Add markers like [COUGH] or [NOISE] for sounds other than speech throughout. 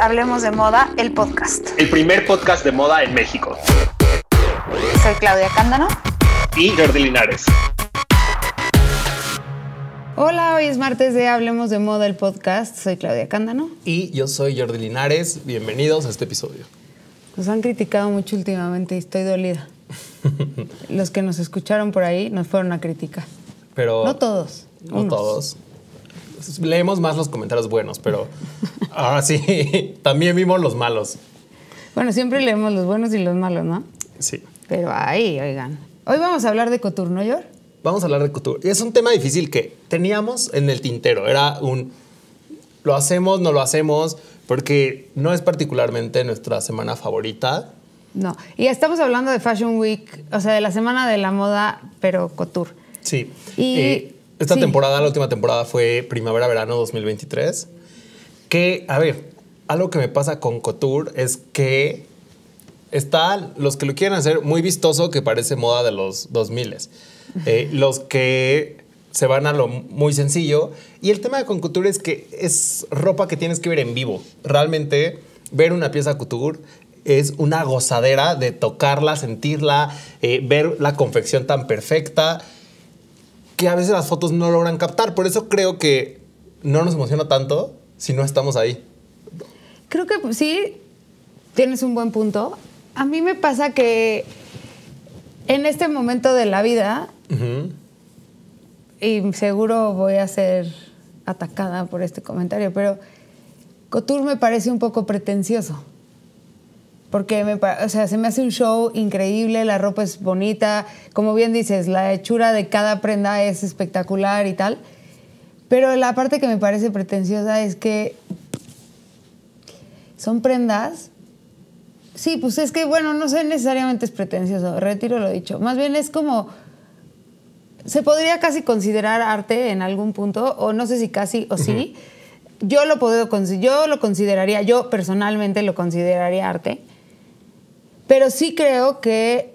Hablemos de Moda, el podcast. El primer podcast de moda en México. Soy Claudia Cándano. Y Jordi Linares. Hola, hoy es martes de Hablemos de Moda, el podcast. Soy Claudia Cándano. Y yo soy Jordi Linares. Bienvenidos a este episodio. Nos han criticado mucho últimamente y estoy dolida. [LAUGHS] Los que nos escucharon por ahí nos fueron a criticar. Pero no todos. No todos. [LAUGHS] leemos más los comentarios buenos, pero ahora sí, [LAUGHS] también vimos los malos. Bueno, siempre leemos los buenos y los malos, ¿no? Sí. Pero ahí, oigan. Hoy vamos a hablar de Couture, ¿no, York. Vamos a hablar de Couture. Es un tema difícil que teníamos en el tintero. Era un, lo hacemos, no lo hacemos, porque no es particularmente nuestra semana favorita. No, y estamos hablando de Fashion Week, o sea, de la semana de la moda, pero Couture. Sí. Y eh, esta temporada, la última temporada fue primavera-verano 2023. Que, a ver, algo que me pasa con Couture es que están los que lo quieren hacer muy vistoso, que parece moda de los 2000. Eh, [LAUGHS] los que se van a lo muy sencillo. Y el tema de con couture es que es ropa que tienes que ver en vivo. Realmente ver una pieza couture es una gozadera de tocarla, sentirla, eh, ver la confección tan perfecta que a veces las fotos no logran captar. Por eso creo que no nos emociona tanto si no estamos ahí. Creo que pues, sí, tienes un buen punto. A mí me pasa que en este momento de la vida, y seguro voy a ser atacada por este comentario, pero Couture me parece un poco pretencioso porque me, o sea, se me hace un show increíble, la ropa es bonita, como bien dices, la hechura de cada prenda es espectacular y tal. Pero la parte que me parece pretenciosa es que son prendas. Sí, pues es que, bueno, no sé, necesariamente es pretencioso, retiro lo dicho. Más bien es como, se podría casi considerar arte en algún punto, o no sé si casi o sí. Yo lo puedo, yo lo consideraría, yo personalmente lo consideraría arte pero sí creo que,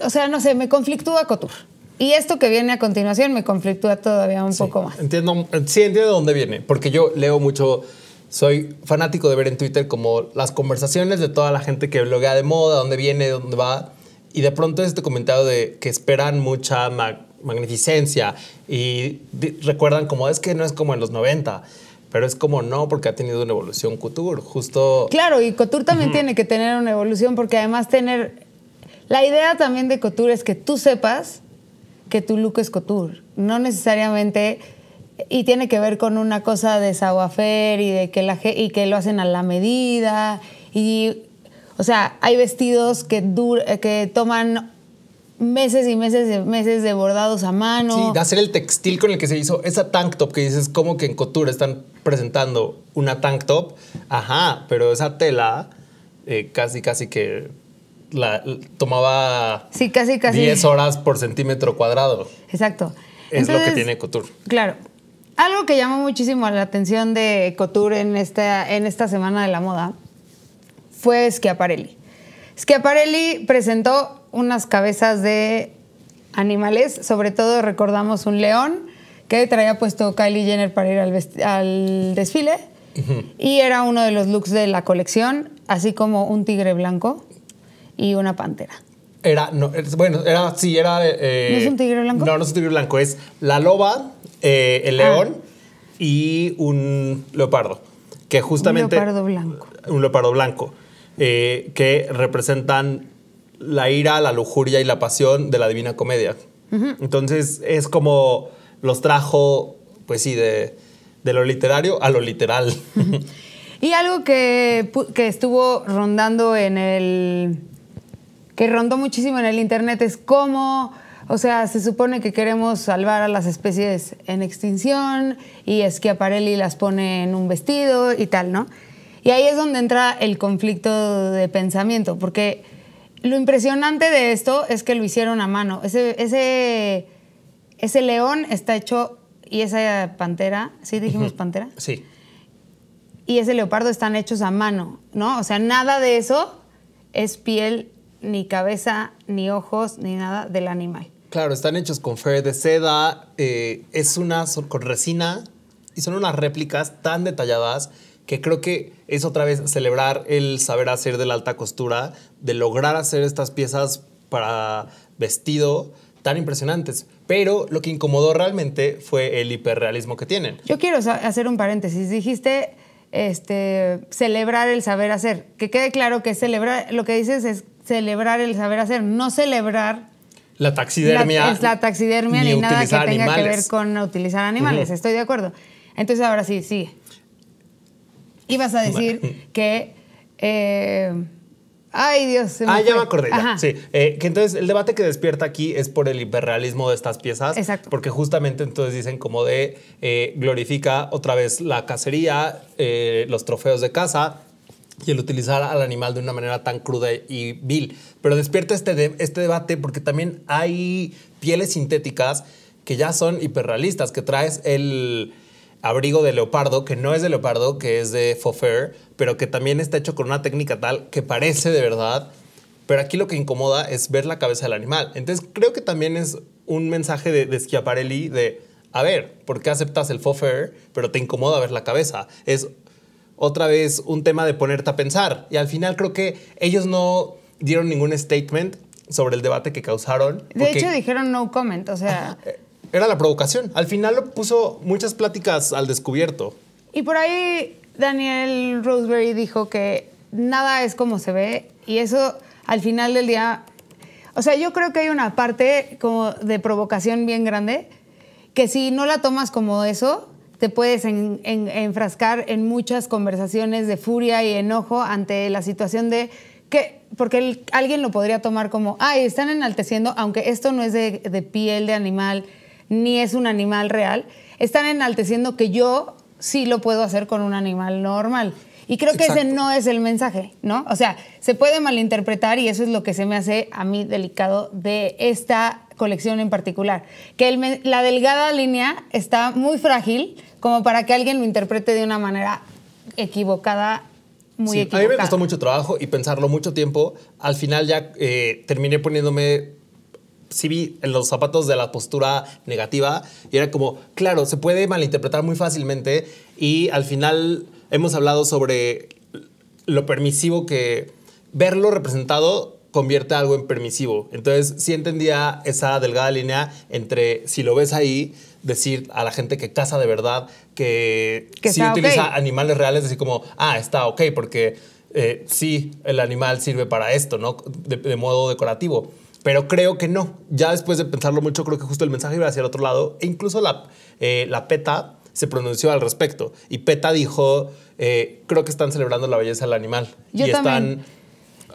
o sea, no sé, me conflictúa Couture. Y esto que viene a continuación me conflictúa todavía un poco más. Entiendo, sí, entiendo de dónde viene, porque yo leo mucho, soy fanático de ver en Twitter como las conversaciones de toda la gente que bloguea de moda, dónde viene, dónde va. Y de pronto este comentario de que esperan mucha magnificencia y recuerdan como es que no es como en los 90. Pero es como no, porque ha tenido una evolución Couture, justo. Claro, y Couture también tiene que tener una evolución, porque además tener. La idea también de Couture es que tú sepas que tu look es Couture. No necesariamente. Y tiene que ver con una cosa de savoir y de que, la, y que lo hacen a la medida. Y. O sea, hay vestidos que, eh, que toman meses y meses de meses de bordados a mano. Sí, de hacer el textil con el que se hizo esa tank top que dices como que en Couture están presentando una tank top. Ajá, pero esa tela eh, casi casi que la, tomaba sí, casi, casi. 10 horas por centímetro cuadrado. Exacto. Es lo que tiene Couture. Claro. Algo que llamó muchísimo la atención de Couture en esta, en esta semana de la moda fue Schiaparelli. Schiaparelli presentó unas cabezas de animales, sobre todo recordamos un león que traía puesto Kylie Jenner para ir al, desfile y era uno de los looks de la colección, así como un tigre blanco y una pantera. Era, no, bueno, era, sí, era... Eh, ¿No es un tigre eh, blanco? No, no es un tigre blanco, es la loba, eh, el ah. león y un leopardo, que justamente... Un leopardo blanco. Un leopardo blanco, que representan la ira, la lujuria y la pasión de la Divina Comedia. Entonces es como los trajo, pues sí, de, lo literario a lo literal. Y algo que, estuvo rondando en el... que rondó muchísimo en el Internet es cómo... O sea, se supone que queremos salvar a las especies en extinción y Schiaparelli las pone en un vestido y tal, ¿no? Y ahí es donde entra el conflicto de pensamiento, porque lo impresionante de esto es que lo hicieron a mano. Ese, ese, ese león está hecho y esa pantera, ¿sí dijimos pantera? Sí. Y ese leopardo están hechos a mano, ¿no? O sea, nada de eso es piel, ni cabeza, ni ojos, ni nada del animal. Claro, están hechos con fe de seda, eh, es una, con resina y son unas réplicas tan detalladas que creo que es otra vez celebrar el saber hacer de la alta costura, de lograr hacer estas piezas para vestido tan impresionantes. Pero lo que incomodó realmente fue el hiperrealismo que tienen. Yo quiero hacer un paréntesis. Dijiste este, celebrar el saber hacer. Que quede claro que celebrar, lo que dices es celebrar el saber hacer, no celebrar la taxidermia. La, taxidermia ni, nada que tenga que ver con utilizar animales. Estoy de acuerdo. Entonces ahora sí, sí ibas a decir que... Eh, ay, Dios. ah, ya me acordé. Sí. Eh, que entonces el debate que despierta aquí es por el hiperrealismo de estas piezas. Exacto. Porque justamente entonces dicen como de eh, glorifica otra vez la cacería, los trofeos de caza y el utilizar al animal de una manera tan cruda y vil. Pero despierta este, este debate porque también hay pieles sintéticas que ya son hiperrealistas, que traes el abrigo de leopardo, que no es de leopardo, que es de Faufer, pero que también está hecho con una técnica tal que parece de verdad. Pero aquí lo que incomoda es ver la cabeza del animal. Entonces creo que también es un mensaje de, de Schiaparelli de, a ver, ¿por qué aceptas el Faufer, pero te incomoda ver la cabeza? Es otra vez un tema de ponerte a pensar. Y al final creo que ellos no dieron ningún statement sobre el debate que causaron. De hecho dijeron no comment, o sea... [LAUGHS] Eh, era la provocación. Al final lo puso muchas pláticas al descubierto. Y por ahí Daniel Roseberry dijo que nada es como se ve y eso al final del día, o sea, yo creo que hay una parte como de provocación bien grande que si no la tomas como eso, te puedes enfrascar en muchas conversaciones de furia y enojo ante la situación de que, porque alguien lo podría tomar como, ay, están enalteciendo, aunque esto no es de piel de animal ni es un animal real, están enalteciendo que yo sí lo puedo hacer con un animal normal. Y creo que ese no es el mensaje, ¿no? O sea, se puede malinterpretar y eso es lo que se me hace a mí delicado de esta colección en particular. Que la delgada línea está muy frágil como para que alguien lo interprete de una manera equivocada. Muy equivocada. a mí me costó mucho trabajo y pensarlo mucho tiempo. Al final ya eh, terminé poniéndome sí vi en los zapatos de la postura negativa y era como, claro, se puede malinterpretar muy fácilmente y al final hemos hablado sobre lo permisivo que verlo representado convierte algo en permisivo. Entonces sí entendía esa delgada línea entre si lo ves ahí, decir a la gente que caza de verdad, que, si utiliza animales reales, decir como, ah, está ok, porque si eh, sí, el animal sirve para esto, ¿no? de modo decorativo pero creo que no. Ya después de pensarlo mucho, creo que justo el mensaje iba hacia el otro lado. E incluso la, eh, la PETA se pronunció al respecto. Y PETA dijo, eh, creo que están celebrando la belleza del animal. Yo y también. están...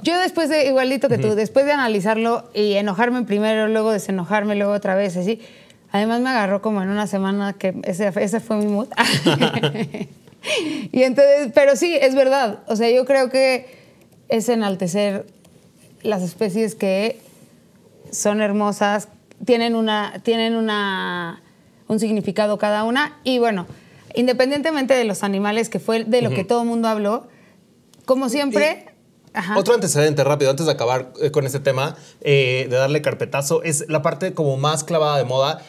Yo después de, igualito que tú, después de analizarlo y enojarme primero, luego desenojarme, luego otra vez, así, además me agarró como en una semana que ese, ese fue mi mood. [LAUGHS] [LAUGHS] y entonces, pero sí, es verdad. O sea, yo creo que es enaltecer las especies que son hermosas, tienen, una, tienen una, un significado cada una. Y bueno, independientemente de los animales, que fue de lo que todo el mundo habló, como siempre... Otro antecedente rápido, antes de acabar eh, con este tema, eh, de darle carpetazo, es la parte como más clavada de moda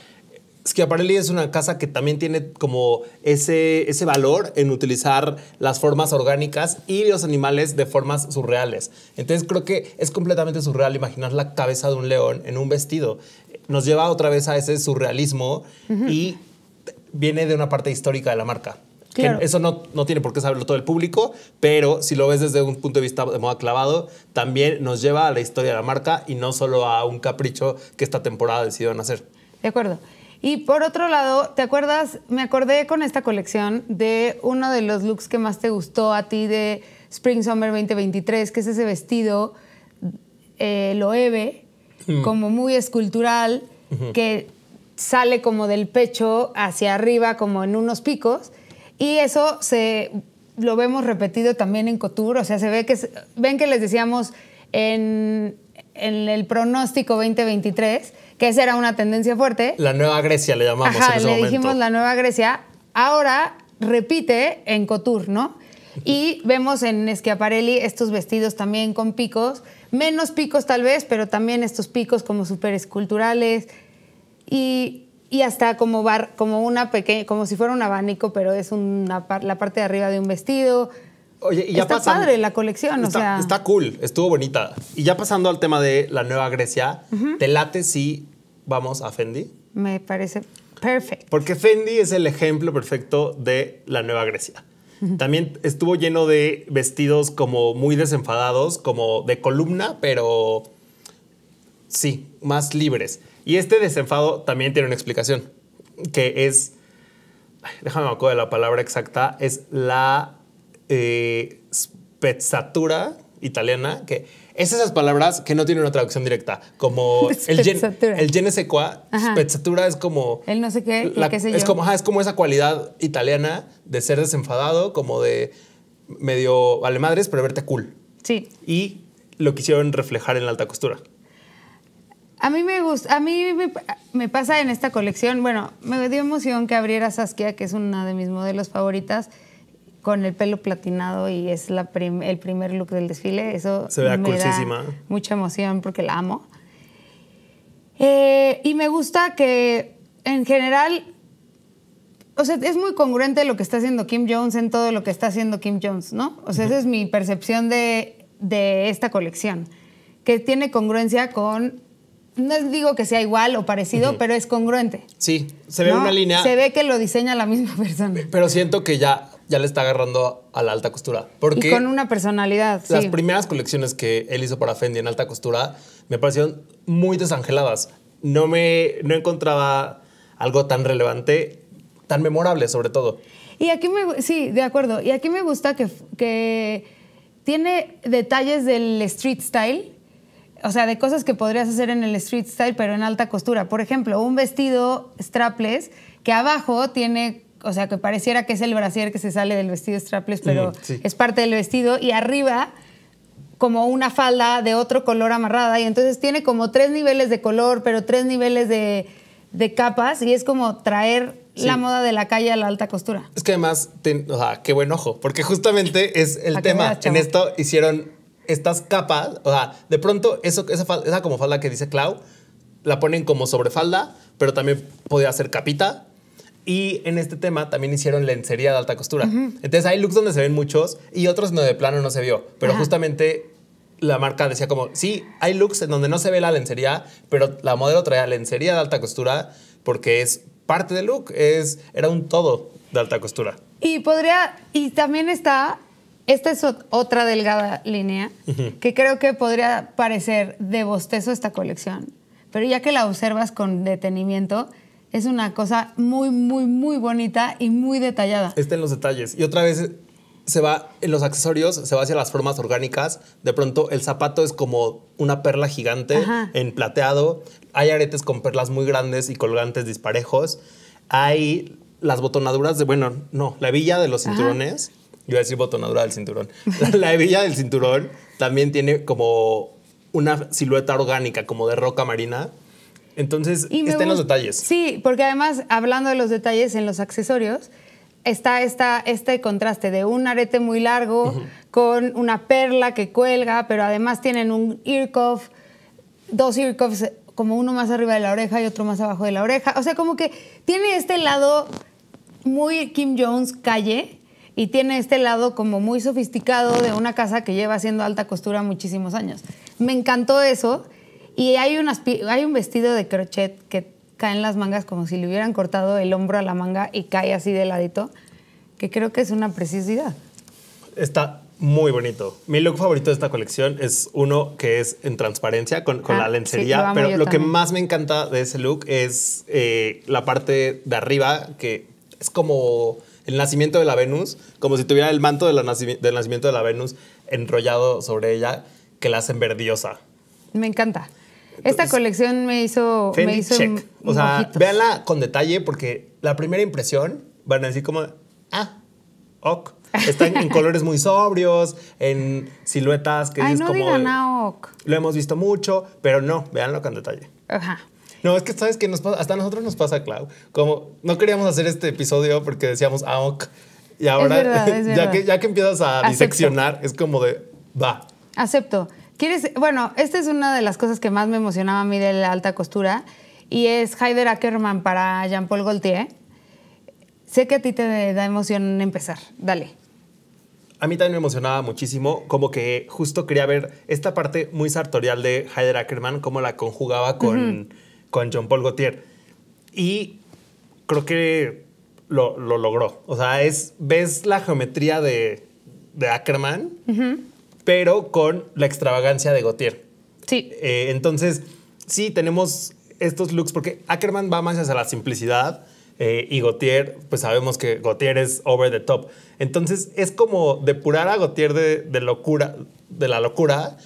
Schiaparelli es una casa que también tiene como ese, ese valor en utilizar las formas orgánicas y los animales de formas surreales. Entonces creo que es completamente surreal imaginar la cabeza de un león en un vestido. Nos lleva otra vez a ese surrealismo y viene de una parte histórica de la marca. Claro. eso no, tiene por qué saberlo todo el público, pero si lo ves desde un punto de vista de moda clavado, también nos lleva a la historia de la marca y no solo a un capricho que esta temporada decidió hacer. De acuerdo. Y por otro lado, ¿te acuerdas? Me acordé con esta colección de uno de los looks que más te gustó a ti de Spring Summer 2023, que es ese vestido eh, loeve, mm. como muy escultural, que sale como del pecho hacia arriba, como en unos picos. Y eso se lo vemos repetido también en Couture. O sea, se ve que ven que les decíamos en el pronóstico 2023 que esa era una tendencia fuerte. La Nueva Grecia le llamamos le dijimos la Nueva Grecia. Ahora repite en Couture, ¿no? Y vemos en Schiaparelli estos vestidos también con picos, menos picos tal vez, pero también estos picos como súper esculturales y, y, hasta como, bar, como, una pequeña, como si fuera un abanico, pero es una, la parte de arriba de un vestido Oye, ya está padre la colección, está, o sea. Está cool, estuvo bonita. Y ya pasando al tema de la Nueva Grecia, ¿te late si vamos a Fendi? Me parece perfecto. Porque Fendi es el ejemplo perfecto de la Nueva Grecia. También estuvo lleno de vestidos como muy desenfadados, como de columna, pero sí, más libres. Y este desenfado también tiene una explicación, que es, déjame me acuerdo de la palabra exacta, es la spezzatura italiana, que es esas palabras que no tienen una traducción directa, como [LAUGHS] el gen, el spezzatura es como... El no sé qué, es Como, es como esa cualidad italiana de ser desenfadado, como de medio vale madres, pero verte cool. Sí. Y lo quisieron reflejar en la alta costura. A mí me gusta, a mí me, pasa en esta colección, bueno, me dio emoción que abriera Saskia, que es una de mis modelos favoritas, con el pelo platinado y es la el primer look del desfile. Eso Se me da mucha emoción porque la amo. Eh, y me gusta que en general, o sea, es muy congruente lo que está haciendo Kim Jones en todo lo que está haciendo Kim Jones, ¿no? O sea, esa es mi percepción de, de, esta colección, que tiene congruencia con... No digo que sea igual o parecido, pero es congruente. Sí, se ve una línea. Se ve que lo diseña la misma [LAUGHS] persona. Pero siento que ya ya le está agarrando a la alta costura. Porque y con una personalidad. Las primeras colecciones que él hizo para Fendi en alta costura me parecieron muy desangeladas. No me encontraba algo tan relevante, tan memorable sobre todo. Y aquí me sí, de acuerdo. Y aquí me gusta que, que tiene detalles del street style. O sea, de cosas que podrías hacer en el street style, pero en alta costura. Por ejemplo, un vestido strapless que abajo tiene o sea, que pareciera que es el brasier que se sale del vestido strapless, pero es parte del vestido. Y arriba, como una falda de otro color amarrada. Y entonces tiene como tres niveles de color, pero tres niveles de, capas. Y es como traer la moda de la calle a la alta costura. Es que además, o sea, qué buen ojo, porque justamente es el [LAUGHS] tema. en esto hicieron estas capas, o sea, de pronto eso, esa, esa como falda que dice Clau, la ponen como sobre falda, pero también podía ser capita, y en este tema también hicieron lencería de alta costura. Entonces hay looks donde se ven muchos y otros donde de plano no se vio. Pero justamente la marca decía como, sí, hay looks en donde no se ve la lencería, pero la modelo traía lencería de alta costura porque es parte del look, es, era un todo de alta costura. Y podría, y también está, esta es otra delgada línea, que creo que podría parecer de bostezo esta colección, pero ya que la observas con detenimiento, es una cosa muy, muy, muy bonita y muy detallada. Está en los detalles. Y otra vez se va, en los accesorios se va hacia las formas orgánicas. De pronto el zapato es como una perla gigante en plateado. Hay aretes con perlas muy grandes y colgantes disparejos. Hay las botonaduras de, bueno, no, la hebilla de los cinturones. Yo iba a decir botonadura del cinturón. La, [LAUGHS] la hebilla del cinturón también tiene como una silueta orgánica, como de roca marina entonces, estén los detalles. Sí, porque además, hablando de los detalles en los accesorios, está, esta este contraste de un arete muy largo con una perla que cuelga, pero además tienen un ear cuff, dos ear cuffs, como uno más arriba de la oreja y otro más abajo de la oreja. O sea, como que tiene este lado muy Kim Jones calle y tiene este lado como muy sofisticado de una casa que lleva haciendo alta costura muchísimos años. Me encantó eso y hay, unas, hay un vestido de crochet que caen las mangas como si le hubieran cortado el hombro a la manga y cae así de ladito, que creo que es una precisidad. Está muy bonito. Mi look favorito de esta colección es uno que es en transparencia con, con la ah, lencería, pero lo que más me encanta de ese look es eh, la parte de arriba, que es como el nacimiento de la Venus, como si tuviera el manto del nacimiento de la Venus enrollado sobre ella, que la hacen verdiosa. Me encanta. Esta colección me hizo. Me hizo O sea, véanla con detalle porque la primera impresión van a decir como, ah, ok. Están en, [LAUGHS] colores muy sobrios, en siluetas que Ay, no como. Ah, ok. Lo hemos visto mucho, pero no, véanlo con detalle. Ajá. No, es que sabes que hasta nosotros nos pasa, Clau. Como no queríamos hacer este episodio porque decíamos ah ok Y ahora, [LAUGHS] ya, que, ya que empiezas a diseccionar, es como de va. Acepto. Bueno, esta es una de las cosas que más me emocionaba a mí de la alta costura y es Heider Ackerman para Jean-Paul Gaultier. Sé que a ti te da emoción empezar. Dale. A mí también me emocionaba muchísimo, como que justo quería ver esta parte muy sartorial de Heider Ackerman, cómo la conjugaba con, Jean Paul Gaultier. Y creo que lo, logró. O sea, es, ves la geometría de, Ackerman, pero con la extravagancia de Gautier. Sí. Eh, entonces, sí, tenemos estos looks, porque Ackerman va más hacia la simplicidad eh, y Gautier, pues sabemos que Gautier es over the top. Entonces, es como depurar a Gautier de, locura, de la locura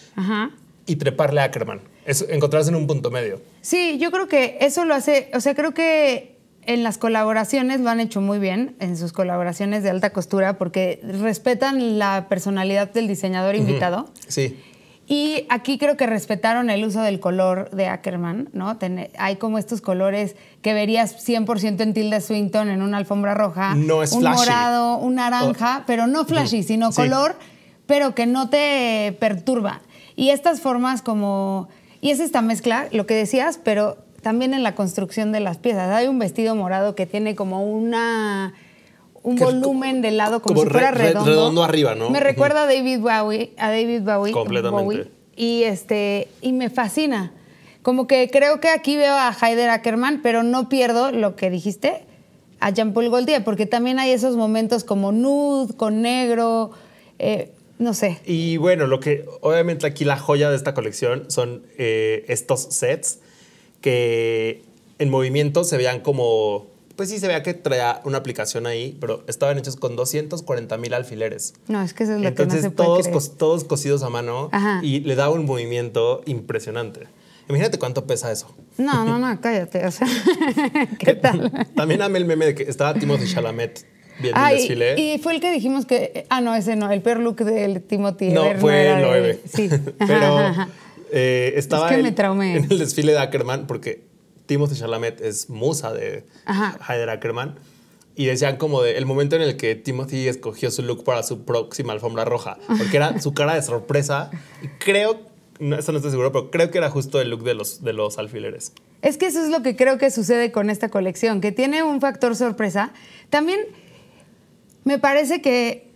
y treparle a Ackerman. Es encontrarse en un punto medio. Sí, yo creo que eso lo hace, o sea, creo que en las colaboraciones lo han hecho muy bien, en sus colaboraciones de alta costura, porque respetan la personalidad del diseñador invitado. Sí. Y aquí creo que respetaron el uso del color de Ackerman, ¿no? hay como estos colores que verías 100% en Tilda Swinton en una alfombra roja. No es un morado, un naranja, oh. pero no flashy, sino color, pero que no te perturba. Y estas formas como... Y es esta mezcla, lo que decías, pero también en la construcción de las piezas. Hay un vestido morado que tiene como una un volumen del lado como, si fuera redondo. redondo. arriba, ¿no? Me recuerda a David Bowie, a David Bowie. Completamente. y este y me fascina. Como que creo que aquí veo a Heider Ackerman, pero no pierdo lo que dijiste a Jean-Paul Gaultier, porque también hay esos momentos como nude, con negro, eh, no sé. Y bueno, lo que obviamente aquí la joya de esta colección son eh, estos sets que en movimiento se veían como, pues sí, se veía que traía una aplicación ahí, pero estaban hechos con 240 mil alfileres. No, es que eso es lo Entonces, que no se puede todos, todos cosidos a mano y le daba un movimiento impresionante. Imagínate cuánto pesa eso. No, no, no, [LAUGHS] cállate. [LAUGHS] ¿qué tal? También amé el meme de que estaba Timothy Chalamet viendo el desfile. Y, fue el que dijimos que. Ah, no, ese no. El peor look del Timothy. No, fue el 9. Sí. [LAUGHS] Pero. Eh, estaba en el desfile de Ackerman, porque Timothy Chalamet es musa de Heider Ackerman. Y decían como de el momento en el que Timothy escogió su look para su próxima alfombra roja, porque era su cara de sorpresa. Y creo, no, eso no estoy seguro, pero creo que era justo el look de los, de los alfileres. Es que eso es lo que creo que sucede con esta colección, que tiene un factor sorpresa. También me parece que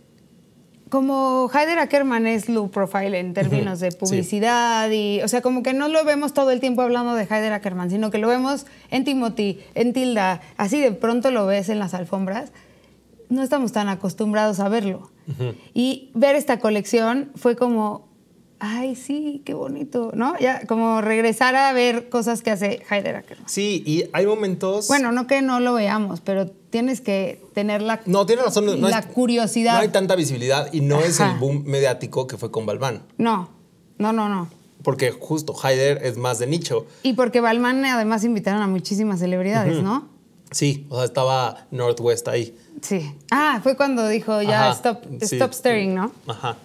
como Heider Ackerman es low profile en términos de publicidad y, o sea, como que no lo vemos todo el tiempo hablando de Heider Ackerman, sino que lo vemos en Timothy, en Tilda, así de pronto lo ves en las alfombras. No estamos tan acostumbrados a verlo. Y ver esta colección fue como, ay, sí, qué bonito, ¿no? Ya como regresar a ver cosas que hace Heider Sí, y hay momentos... Bueno, no que no lo veamos, pero tienes que tener la, no, tiene razón, la curiosidad. No hay tanta visibilidad y no es el boom mediático que fue con Balmán. No, no, no, no. Porque justo Heider es más de nicho. Y porque Balmán además invitaron a muchísimas celebridades, ¿no? Sí, o sea, estaba Northwest ahí. Sí. Ah, fue cuando dijo ya stop, stop ¿no? Ajá.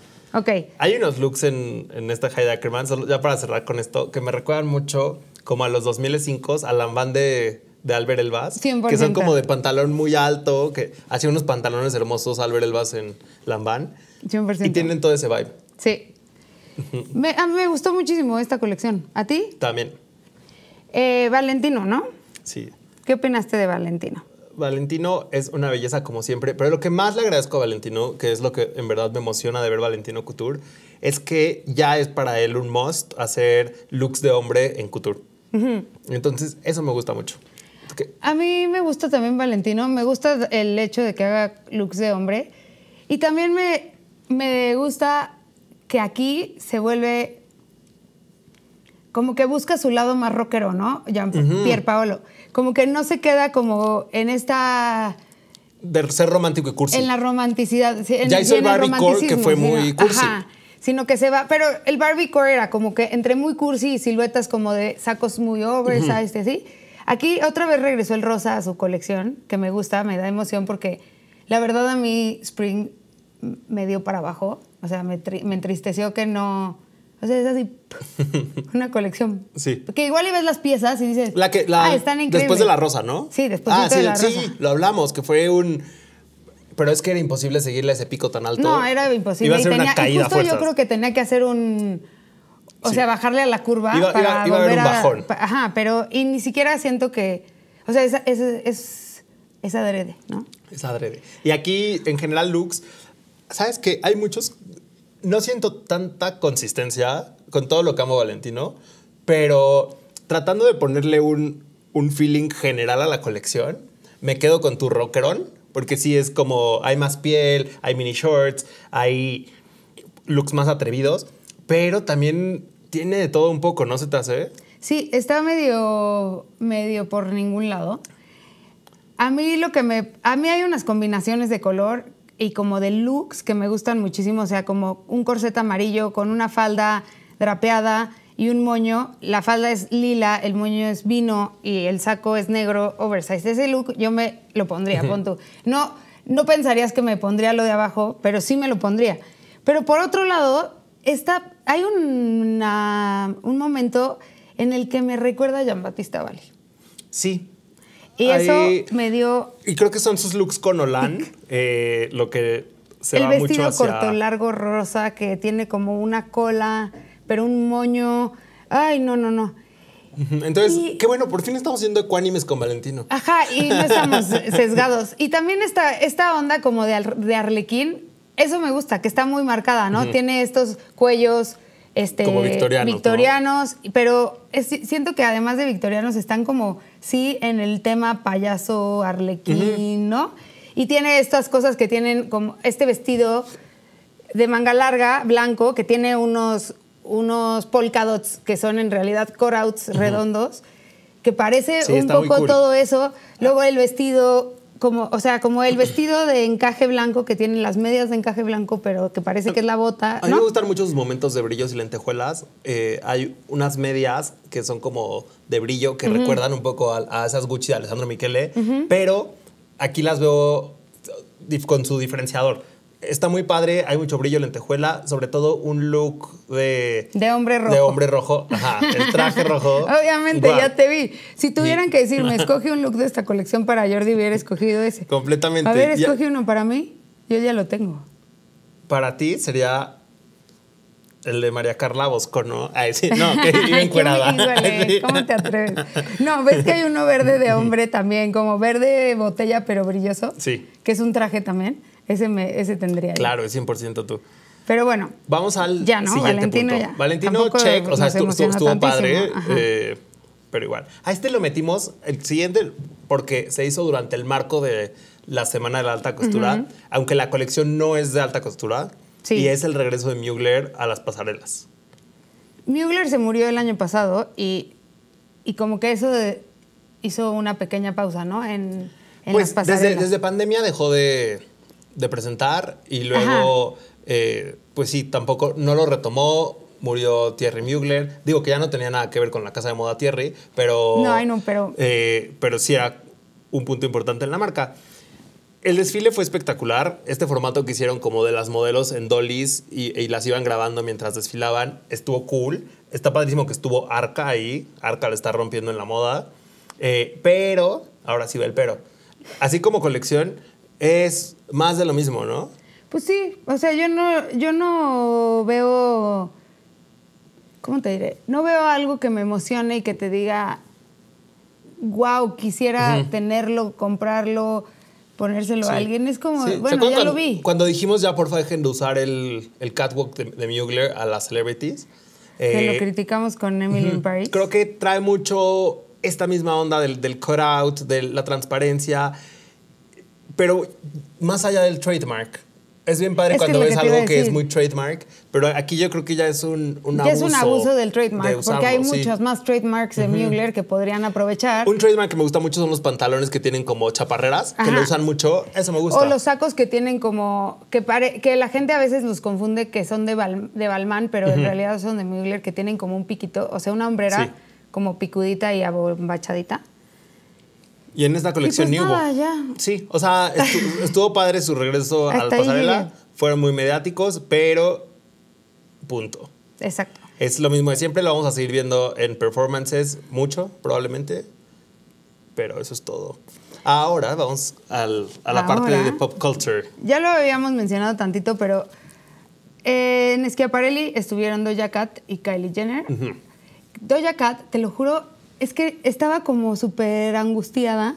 Hay unos looks en, esta Hyde Ackerman, solo, ya para cerrar con esto, que me recuerdan mucho como a los 2005 a lambán de, de Albert Elbaz. Que son como de pantalón muy alto, que hacía unos pantalones hermosos Albert Elbaz en lambán. 100%. Y tienen todo ese vibe. Sí. me, me gustó muchísimo esta colección. ¿A ti? También. Eh, Valentino, ¿no? Sí. ¿Qué opinaste de Valentino? Valentino es una belleza como siempre, pero lo que más le agradezco a Valentino, que es lo que en verdad me emociona de ver Valentino Couture, es que ya es para él un must hacer looks de hombre en Couture. Entonces, eso me gusta mucho. A mí me gusta también Valentino, me gusta el hecho de que haga looks de hombre y también me, me gusta que aquí se vuelve como que busca su lado más rockero, ¿no? Jean Pierre Paolo. Como que no se queda como en esta de ser romántico y cursi. En la romanticidad. ya hizo el Barbie que fue muy cursi. Ajá, sino que se va. Pero el Barbie Core era como que entre muy cursi y siluetas como de sacos muy oversized, uh así. Aquí otra vez regresó el rosa a su colección, que me gusta, me da emoción porque la verdad a mí Spring me dio para abajo. O sea, me, me entristeció que no o sea, es así, [LAUGHS] una colección. Sí. Que igual le ves las piezas y dices. La que, la, ah, están increíbles. Después de la rosa, ¿no? Sí, después ah, de la rosa. Ah, Sí, lo hablamos, que fue un. Pero es que era imposible seguirle ese pico tan alto. No, era imposible. a y caída y justo yo creo que tenía que hacer un. O sea, bajarle a la curva. Iba, para iba, a haber un bajón. ajá, pero. Y ni siquiera siento que. O sea, es, es, es, es adrede, ¿no? Es adrede. Y aquí, en general, Lux. ¿Sabes que Hay muchos no siento tanta consistencia con todo lo que amo Valentino, pero tratando de ponerle un, feeling general a la colección, me quedo con tu rockerón, porque sí es como hay más piel, hay mini shorts, hay looks más atrevidos, pero también tiene de todo un poco, ¿no se te hace? Sí, está medio, medio por ningún lado. A mí lo que me, a mí hay unas combinaciones de color y como de looks que me gustan muchísimo, o sea, como un corset amarillo con una falda drapeada y un moño. La falda es lila, el moño es vino y el saco es negro, oversized. Ese look yo me lo pondría, pon tú. No, no pensarías que me pondría lo de abajo, pero sí me lo pondría. Pero por otro lado, hay un momento en el que me recuerda a Jean-Baptiste Valle Sí, y eso me dio. Y creo que son sus looks con Olan, eh, lo que se El vestido mucho corto, largo, rosa, que tiene como una cola, pero un moño. Ay, no, no, no. Entonces, qué bueno, por fin estamos siendo ecuánimes con Valentino. Ajá, y no estamos [LAUGHS] sesgados. Y también esta, esta onda como de, arlequín, eso me gusta, que está muy marcada, ¿no? Tiene estos cuellos este, como victorianos. Victorianos, pero siento que además de victorianos están como, sí, en el tema payaso, arlequín, ¿no? Y tiene estas cosas que tienen como este vestido de manga larga, blanco, que tiene unos, unos polka dots, que son en realidad corouts redondos, que parece un poco todo eso. Luego el vestido como, o sea, como el vestido de encaje blanco que tienen las medias de encaje blanco, pero que parece que es la bota. A mí me gustan muchos momentos de brillos y lentejuelas. Eh, hay unas medias que son como de brillo que recuerdan un poco a, esas Gucci de Alessandro Michele, pero aquí las veo con su diferenciador está muy padre, hay mucho brillo, lentejuela, sobre todo un look de... De hombre rojo. De hombre rojo, ajá, el traje [LAUGHS] rojo. Obviamente, ya te vi. Si tuvieran que decirme, escoge un look de esta colección para Jordi, hubiera escogido ese. Completamente. A ver, escoge uno para mí, yo ya lo tengo. Para ti sería el de María Carla Bosco, ¿no? Ay, sí, no, que vive encuerada. ¿Cómo te atreves? No, ves que hay uno verde de hombre también, como verde botella pero brilloso. Sí. Que es un traje también. Ese, me, ese tendría. Claro, es 100% tú. Pero bueno. Vamos al ya, ¿no? siguiente Valentino punto. Valentino, check. O sea, estuvo, estuvo padre. Eh, pero igual. A este lo metimos, el siguiente, porque se hizo durante el marco de la Semana de la Alta Costura, aunque la colección no es de alta costura. Y es el regreso de Mugler a las pasarelas. Mugler se murió el año pasado y, y como que eso hizo una pequeña pausa, ¿no? En, pues las pasarelas. Desde, desde pandemia dejó de de presentar y luego, eh, pues sí, tampoco, no lo retomó, murió Thierry Mugler, digo que ya no tenía nada que ver con la casa de moda Thierry, pero... No, pero... Eh, pero sí era un punto importante en la marca. El desfile fue espectacular. Este formato que hicieron como de las modelos en dolly y, las iban grabando mientras desfilaban estuvo cool. Está padrísimo que estuvo Arca ahí. Arca le está rompiendo en la moda. Eh, pero, ahora sí ve el pero. Así como colección, es más de lo mismo, ¿no? Pues sí, o sea, yo no, yo no veo, ¿cómo te diré? No veo algo que me emocione y que te diga, wow, quisiera tenerlo, comprarlo, ponérselo a alguien. Es como, bueno, ya cuando, lo vi. Cuando dijimos ya, por dejen de usar el, catwalk de, Mugler a las celebrities. Que lo eh, criticamos con Emily in Paris. Creo que trae mucho esta misma onda del, del cutout, de la transparencia, pero más allá del trademark, es bien padre cuando ves algo que es muy trademark, pero aquí yo creo que ya es un, un abuso. es un abuso del trademark, porque hay muchos más trademarks de que podrían aprovechar. Un trademark que me gusta mucho son los pantalones que tienen como chaparreras, que lo usan mucho, eso me gusta. O los sacos que tienen como, que, que la gente a veces nos confunde que son de, Bal, de Balmain, pero en realidad son de Mugler, que tienen como un piquito, o sea, una hombrera como picudita y abombachadita. Y en esta colección pues Sí, o sea, [LAUGHS] estuvo, padre su regreso a la pasarela. Fueron muy mediáticos, pero punto. Exacto. Es lo mismo de siempre, lo vamos a seguir viendo en performances mucho, probablemente, pero eso es todo. Ahora vamos a la parte de pop culture. Ya lo habíamos mencionado tantito, pero en Schiaparelli estuvieron Doja Cat y Kylie Jenner. Doja Cat, te lo juro, es que estaba como súper angustiada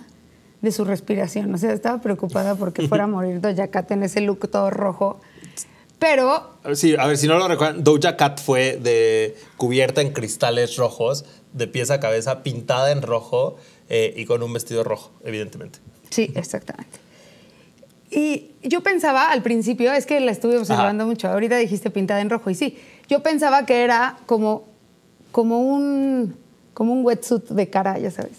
de su respiración. O sea, estaba preocupada porque fuera a [LAUGHS] morir Doja Cat en ese look todo rojo. Pero. Sí, a ver, si no lo recuerdan, Doja Cat fue de cubierta en cristales rojos, de pies a cabeza, pintada en rojo eh, y con un vestido rojo, evidentemente. Sí, exactamente. Y yo pensaba al principio, es que la estuve observando mucho, ahorita dijiste pintada en rojo, y sí, yo pensaba que era como, como un como un wetsuit de cara, ya sabes.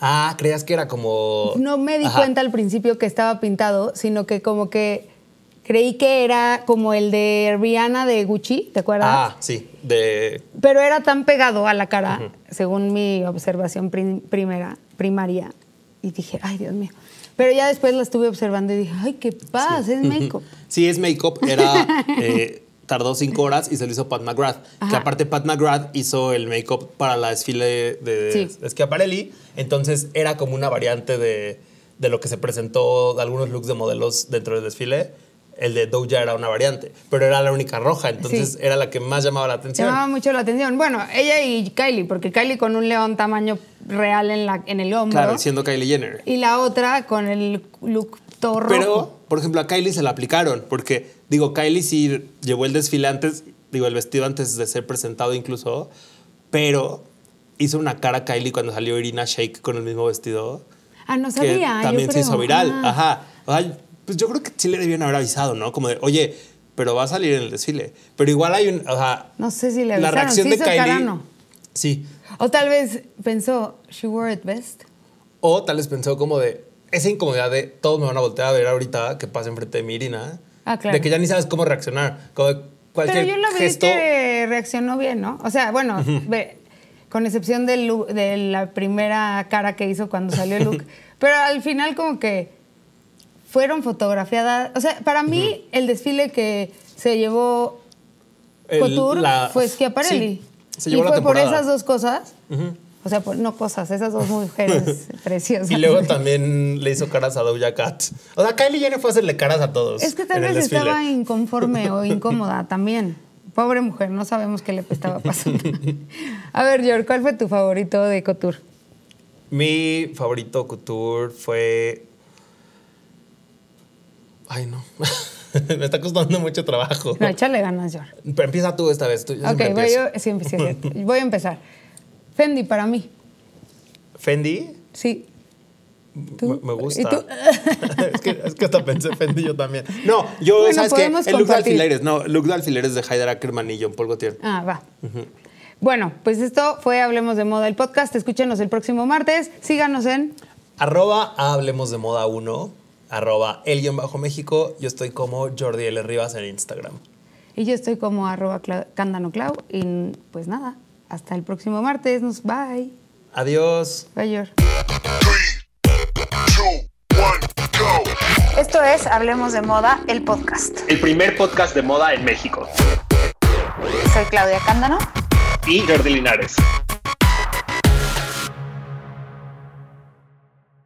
Ah, creías que era como... No me di cuenta al principio que estaba pintado, sino que como que creí que era como el de Rihanna de Gucci, ¿te acuerdas? Ah, sí, de... Pero era tan pegado a la cara, según mi observación primera, primaria, y dije, ay, Dios mío. Pero ya después la estuve observando y dije, ay, qué paz, es make-up. Sí, es make-up, era... [LAUGHS] Eh, tardó cinco horas y se lo hizo Pat McGrath. Que aparte Pat McGrath hizo el make-up para la desfile de Schiaparelli. Entonces era como una variante de, de, lo que se presentó de algunos looks de modelos dentro del desfile. El de Doja era una variante, pero era la única roja, entonces era la que más llamaba la atención. Llamaba mucho la atención. Bueno, ella y Kylie, porque Kylie con un león tamaño real en, la, en el hombro. Claro, siendo Kylie Jenner. Y la otra con el look pero, por ejemplo, a Kylie se la aplicaron, porque, digo, Kylie sí llevó el desfile antes, digo, el vestido antes de ser presentado incluso, pero hizo una cara Kylie cuando salió Irina Shayk con el mismo vestido. Ah, no sabía. también se hizo viral. Ah. Ajá. pues yo creo que sí le debían haber avisado, ¿no? Como de, oye, pero va a salir en el desfile. Pero igual hay un. O sea, no sé si le avisaron. La reacción de Kylie. Sí. O tal vez pensó, she wore it best. O tal vez pensó como de, esa incomodidad de todos me van a voltear a ver ahorita que pasa enfrente de Mirina ah, De que ya ni sabes cómo reaccionar. Pero yo lo vi que reaccionó bien, ¿no? O sea, bueno, con excepción de, de la primera cara que hizo cuando salió Luke. [LAUGHS] Pero al final como que fueron fotografiadas. O sea, para mí el desfile que se llevó Couture fue Schiaparelli. se llevó y fue por esas dos cosas. O sea, no cosas, esas dos mujeres [LAUGHS] [LAUGHS] preciosas. Y luego también le hizo caras a Doja Cat. O sea, Kylie Jenner fue a hacerle caras a todos. Es que tal vez estaba [LAUGHS] inconforme o incómoda también. Pobre mujer, no sabemos qué le estaba pasando. a ver, George, ¿cuál fue tu favorito de Couture? Mi favorito Couture fue. Ay, no. Me está costando mucho trabajo. No, échale ganas, George. Pero empieza tú esta vez. Tú, ok, voy, voy a empezar. Fendi para mí. ¿Fendi? Sí. Me gusta. ¿Y tú? [LAUGHS] es, que, es, hasta pensé Fendi yo también. No, yo, bueno, ¿sabes qué? El look de alfileres. No, look de alfileres de Haider Ackerman y John Paul Ah, va. Bueno, pues esto fue Hablemos de Moda, el podcast. Escúchenos el próximo martes. Síganos en... Arroba Hablemos de Moda 1, arroba el bajo México. Yo estoy como Jordi L. Rivas en Instagram. Y yo estoy como arroba Cándano Clau. Y pues nada, hasta el próximo martes. Nos bye. Adiós. Bye, Esto es Hablemos de Moda, el podcast. El primer podcast de moda en México. Soy Claudia Cándano. Y Jordi Linares.